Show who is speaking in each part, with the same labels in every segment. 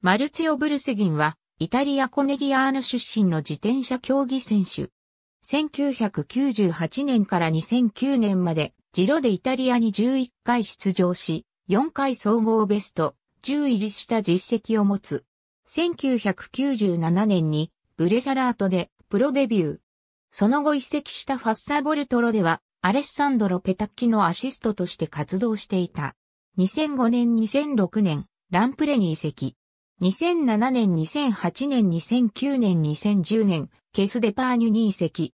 Speaker 1: マルツィオ・ブルセギンは、イタリア・コネリアーノ出身の自転車競技選手。1998年から2009年まで、ジロでイタリアに11回出場し、4回総合ベスト、10入りした実績を持つ。1997年に、ブレシャラートで、プロデビュー。その後移籍したファッサ・ボルトロでは、アレッサンドロ・ペタッキのアシストとして活動していた。2005年2006年、ランプレに移籍。2007年、2008年、2009年、2010年、ケスデパーニュに移籍。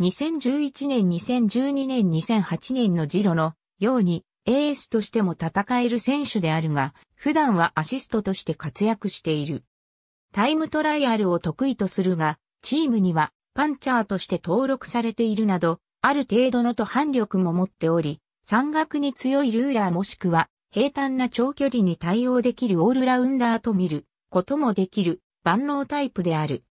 Speaker 1: 2011年、2012年、2008年のジロのようにエースとしても戦える選手であるが、普段はアシストとして活躍している。タイムトライアルを得意とするが、チームにはパンチャーとして登録されているなど、ある程度の途半力も持っており、山岳に強いルーラーもしくは平坦な長距離に対応できるオールラウンダーと見ることもできる万能タイプである。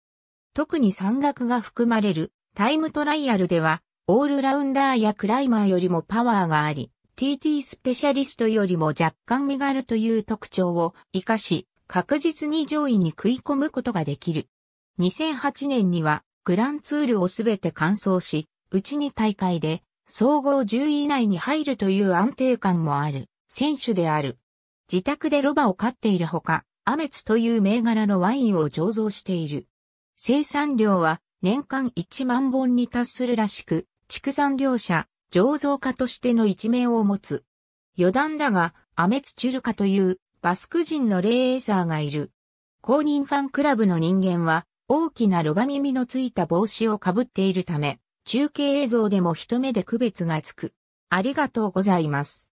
Speaker 1: 特に山岳が含まれるタイムトライアルでは、オールラウンダーやクライマーよりもパワーがあり、TT スペシャリストよりも若干身軽という特徴を活かし、確実に上位に食い込むことができる。2008年にはグランツールをすべて完走し、うちに大会で総合10位以内に入るという安定感もある。選手である。自宅でロバを飼っているほか、アメツという銘柄のワインを醸造している。生産量は年間1万本に達するらしく、畜産業者、醸造家としての一面を持つ。余談だが、アメツチュルカというバスク人のレーザーがいる。公認ファンクラブの人間は、大きなロバ耳のついた帽子をかぶっているため、中継映像でも一目で区別がつく。ありがとうございます。